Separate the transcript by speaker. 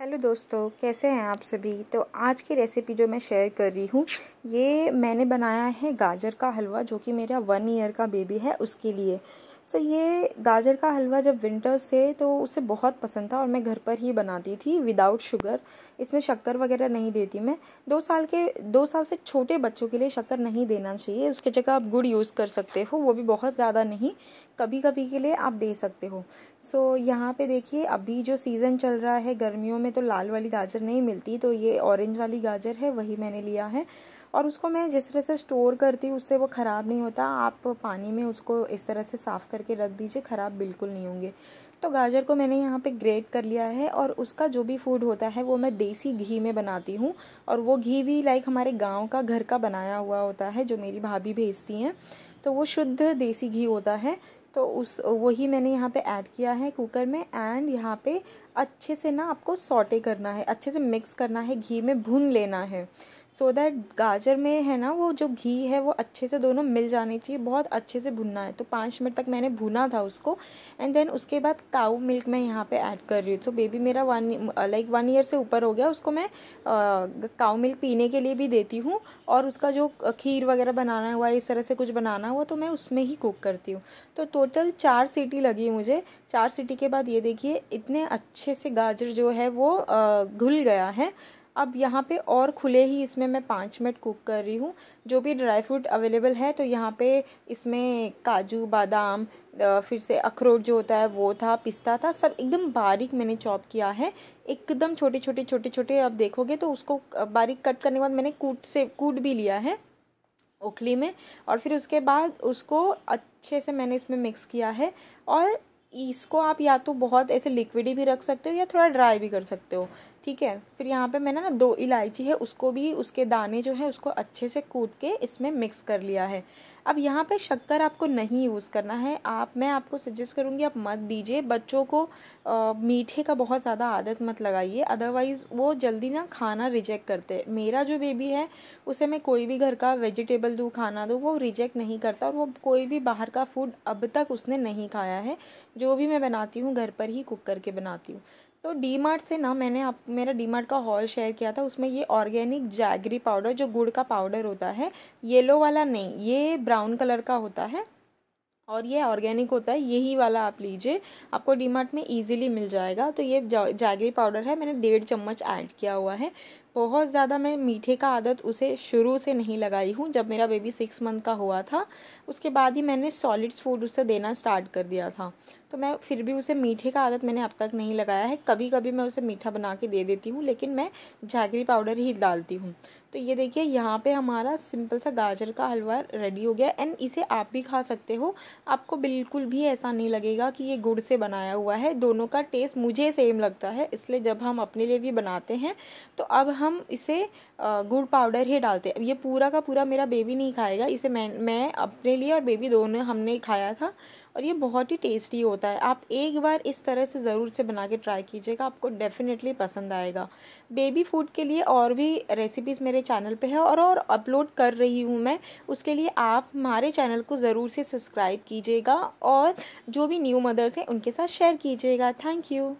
Speaker 1: hello दोस्तों कैसे हैं आप सभी तो आज की रेसिपी जो मैं शेयर कर रही हूँ ये मैंने बनाया है गाजर का हलवा जो कि मेरा वन ईयर का बेबी है उसके लिए सो ये गाजर का हलवा जब विंटर्स थे तो उसे बहुत पसंद था और मैं घर पर ही बनाती थी विदाउट शुगर इसमें शक्कर वगैरह नहीं देती मैं दो साल के दो साल से छोटे बच्चों के लिए शक्कर नहीं देना चाहिए उसकी जगह आप गुड़ यूज़ कर सकते हो वो भी बहुत ज़्यादा नहीं कभी कभी के लिए आप दे सकते हो सो तो यहाँ पे देखिए अभी जो सीज़न चल रहा है गर्मियों में तो लाल वाली गाजर नहीं मिलती तो ये ऑरेंज वाली गाजर है वही मैंने लिया है और उसको मैं जिस तरह से स्टोर करती हूँ उससे वो ख़राब नहीं होता आप पानी में उसको इस तरह से साफ़ करके रख दीजिए ख़राब बिल्कुल नहीं होंगे तो गाजर को मैंने यहाँ पे ग्रेट कर लिया है और उसका जो भी फूड होता है वो मैं देसी घी में बनाती हूँ और वो घी भी लाइक हमारे गांव का घर का बनाया हुआ होता है जो मेरी भाभी भेजती हैं तो वो शुद्ध देसी घी होता है तो उस वही मैंने यहाँ पे ऐड किया है कुकर में एंड यहाँ पे अच्छे से ना आपको सॉटे करना है अच्छे से मिक्स करना है घी में भून लेना है सो so दैट गाजर में है ना वो जो घी है वो अच्छे से दोनों मिल जाने चाहिए बहुत अच्छे से भुनना है तो पाँच मिनट तक मैंने भुना था उसको एंड देन उसके बाद काऊ मिल्क मैं यहाँ पे ऐड कर रही हूँ तो बेबी मेरा वन लाइक वन ईयर से ऊपर हो गया उसको मैं काऊ मिल्क पीने के लिए भी देती हूँ और उसका जो खीर वगैरह बनाना हुआ इस तरह से कुछ बनाना हुआ तो मैं उसमें ही कुक करती हूँ तो टोटल चार सीटी लगी मुझे चार सीटी के बाद ये देखिए इतने अच्छे से गाजर जो है वो घुल गया है अब यहाँ पे और खुले ही इसमें मैं पाँच मिनट कुक कर रही हूँ जो भी ड्राई फ्रूट अवेलेबल है तो यहाँ पे इसमें काजू बादाम फिर से अखरोट जो होता है वो था पिस्ता था सब एकदम बारीक मैंने चॉप किया है एकदम छोटे छोटे छोटे छोटे आप देखोगे तो उसको बारीक कट करने के बाद मैंने कूट से कूट भी लिया है ओखली में और फिर उसके बाद उसको अच्छे से मैंने इसमें मिक्स किया है और इसको आप या तो बहुत ऐसे लिक्विडी भी रख सकते हो या थोड़ा ड्राई भी कर सकते हो ठीक है फिर यहाँ पे मैंने ना दो इलायची है उसको भी उसके दाने जो है उसको अच्छे से कूट के इसमें मिक्स कर लिया है अब यहाँ पे शक्कर आपको नहीं यूज़ करना है आप मैं आपको सजेस्ट करूँगी आप मत दीजिए बच्चों को आ, मीठे का बहुत ज़्यादा आदत मत लगाइए अदरवाइज़ वो जल्दी ना खाना रिजेक्ट करते मेरा जो बेबी है उसे मैं कोई भी घर का वेजिटेबल दूँ खाना दूँ वो रिजेक्ट नहीं करता और वो कोई भी बाहर का फूड अब तक उसने नहीं खाया है जो भी मैं बनाती हूँ घर पर ही कुक करके बनाती हूँ तो डी मार्ट से ना मैंने आप मेरा डी मार्ट का हॉल शेयर किया था उसमें ये ऑर्गेनिक जैगरी पाउडर जो गुड़ का पाउडर होता है येलो वाला नहीं ये ब्राउन कलर का होता है और ये ऑर्गेनिक होता है यही वाला आप लीजिए आपको डीमार्ट में इजीली मिल जाएगा तो ये जागरी पाउडर है मैंने डेढ़ चम्मच ऐड किया हुआ है बहुत ज़्यादा मैं मीठे का आदत उसे शुरू से नहीं लगाई हूँ जब मेरा बेबी सिक्स मंथ का हुआ था उसके बाद ही मैंने सॉलिड्स फूड उसे देना स्टार्ट कर दिया था तो मैं फिर भी उसे मीठे का आदत मैंने अब तक नहीं लगाया है कभी कभी मैं उसे मीठा बना के दे देती हूँ लेकिन मैं झागरी पाउडर ही डालती हूँ तो ये देखिए यहाँ पे हमारा सिंपल सा गाजर का हलवा रेडी हो गया एंड इसे आप भी खा सकते हो आपको बिल्कुल भी ऐसा नहीं लगेगा कि ये गुड़ से बनाया हुआ है दोनों का टेस्ट मुझे सेम लगता है इसलिए जब हम अपने लिए भी बनाते हैं तो अब हम हम इसे गुड़ पाउडर ही डालते हैं ये पूरा का पूरा मेरा बेबी नहीं खाएगा इसे मैं मैं अपने लिए और बेबी दोनों हमने खाया था और ये बहुत ही टेस्टी होता है आप एक बार इस तरह से ज़रूर से बना के ट्राई कीजिएगा आपको डेफिनेटली पसंद आएगा बेबी फूड के लिए और भी रेसिपीज़ मेरे चैनल पे है और और अपलोड कर रही हूँ मैं उसके लिए आप हमारे चैनल को ज़रूर से सब्सक्राइब कीजिएगा और जो भी न्यू मदर्स हैं उनके साथ शेयर कीजिएगा थैंक यू